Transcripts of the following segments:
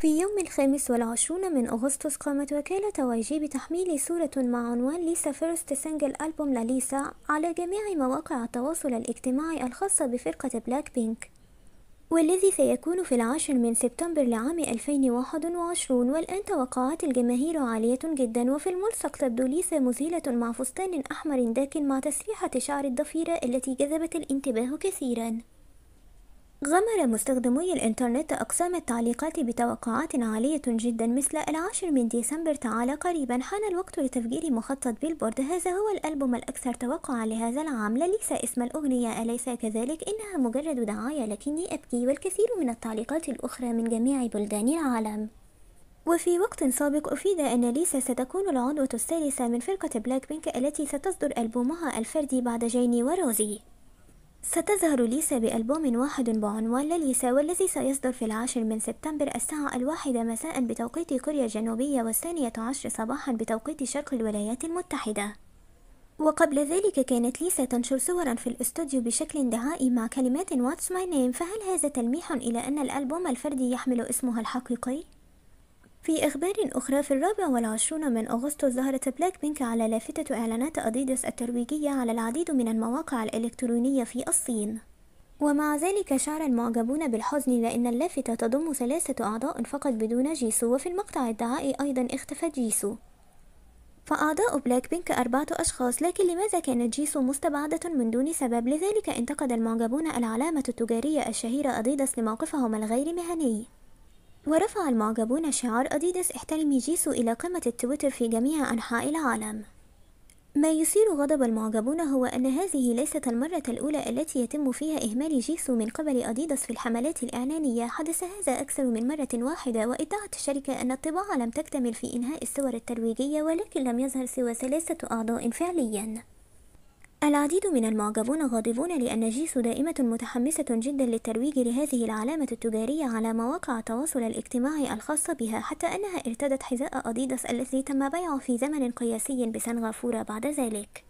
في يوم الخامس والعشرون من أغسطس قامت وكالة واي بتحميل صورة مع عنوان ليسا فيرست سنجل ألبوم لليسا على جميع مواقع التواصل الاجتماعي الخاصة بفرقة بلاك بينك والذي سيكون في العاشر من سبتمبر لعام 2021 والآن توقعات الجماهير عالية جدا وفي الملصق تبدو ليسا مذهلة مع فستان أحمر داكن مع تسريحة شعر الضفيرة التي جذبت الانتباه كثيرا غمر مستخدمي الإنترنت أقسام التعليقات بتوقعات عالية جدا مثل العاشر من ديسمبر تعالى قريبا حان الوقت لتفجير مخطط بيلبورد هذا هو الألبوم الأكثر توقعا لهذا العام ليس اسم الأغنية أليس كذلك إنها مجرد دعاية لكني أبكي والكثير من التعليقات الأخرى من جميع بلدان العالم وفي وقت سابق أفيد أن ليسا ستكون العضوة الثالثة من فرقة بلاك بينك التي ستصدر ألبومها الفردي بعد جيني وروزي ستظهر ليسا بألبوم واحد بعنوان لليسا والذي سيصدر في العاشر من سبتمبر الساعة الواحدة مساء بتوقيت كوريا الجنوبية والثانية عشر صباحا بتوقيت شرق الولايات المتحدة وقبل ذلك كانت ليسا تنشر صورا في الاستوديو بشكل دعائي مع كلمات What's My Name فهل هذا تلميح إلى أن الألبوم الفردي يحمل اسمها الحقيقي؟ في أخبار أخرى في الرابع والعشرون من أغسطس ظهرت بلاك بينك على لافتة إعلانات أديداس الترويجية على العديد من المواقع الإلكترونية في الصين ومع ذلك شعر المعجبون بالحزن لأن اللافتة تضم ثلاثة أعضاء فقط بدون جيسو وفي المقطع الدعائي أيضا اختفت جيسو فأعضاء بلاك بينك أربعة أشخاص لكن لماذا كانت جيسو مستبعدة من دون سبب لذلك انتقد المعجبون العلامة التجارية الشهيرة أديداس لموقفهم الغير مهني ورفع المعجبون شعار أديداس احترمي جيسو إلى قمة التويتر في جميع أنحاء العالم ما يثير غضب المعجبون هو أن هذه ليست المرة الأولى التي يتم فيها إهمال جيسو من قبل أديداس في الحملات الإعلانية حدث هذا أكثر من مرة واحدة وادعت الشركة أن الطباعة لم تكتمل في إنهاء الصور الترويجية ولكن لم يظهر سوى ثلاثة أعضاء فعلياً العديد من المعجبون غاضبون لأن جيسو دائمة متحمسة جدا للترويج لهذه العلامة التجارية على مواقع التواصل الاجتماعي الخاصة بها حتى أنها ارتدت حذاء أديداس الذي تم بيعه في زمن قياسي بسنغافورة بعد ذلك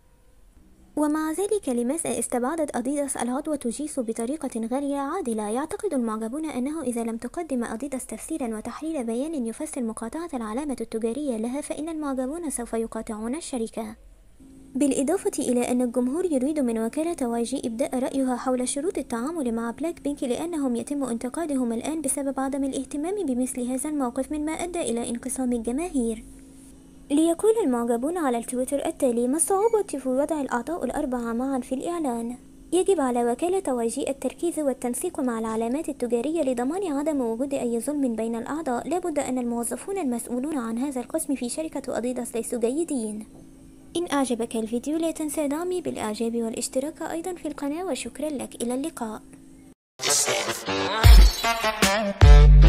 ومع ذلك لماذا استبعدت أديداس العضوة جيسو بطريقة غير عادلة؟ يعتقد المعجبون أنه إذا لم تقدم أديداس تفسيرا وتحليل بيان يفسر مقاطعة العلامة التجارية لها فإن المعجبون سوف يقاطعون الشركة بالإضافة إلى أن الجمهور يريد من وكالة واي جي إبداء رأيها حول شروط التعامل مع بلاك بينك لأنهم يتم انتقادهم الآن بسبب عدم الاهتمام بمثل هذا الموقف مما أدى إلى انقسام الجماهير ليقول المعجبون على التويتر التالي ما الصعوبة في وضع الأعضاء الأربعة معا في الإعلان؟ يجب على وكالة واي جي التركيز والتنسيق مع العلامات التجارية لضمان عدم وجود أي ظلم بين الأعضاء لابد أن الموظفون المسؤولون عن هذا القسم في شركة أديداس ليسوا جيدين إن أعجبك الفيديو لا تنسى دعمي بالإعجاب والاشتراك أيضا في القناة وشكرا لك إلى اللقاء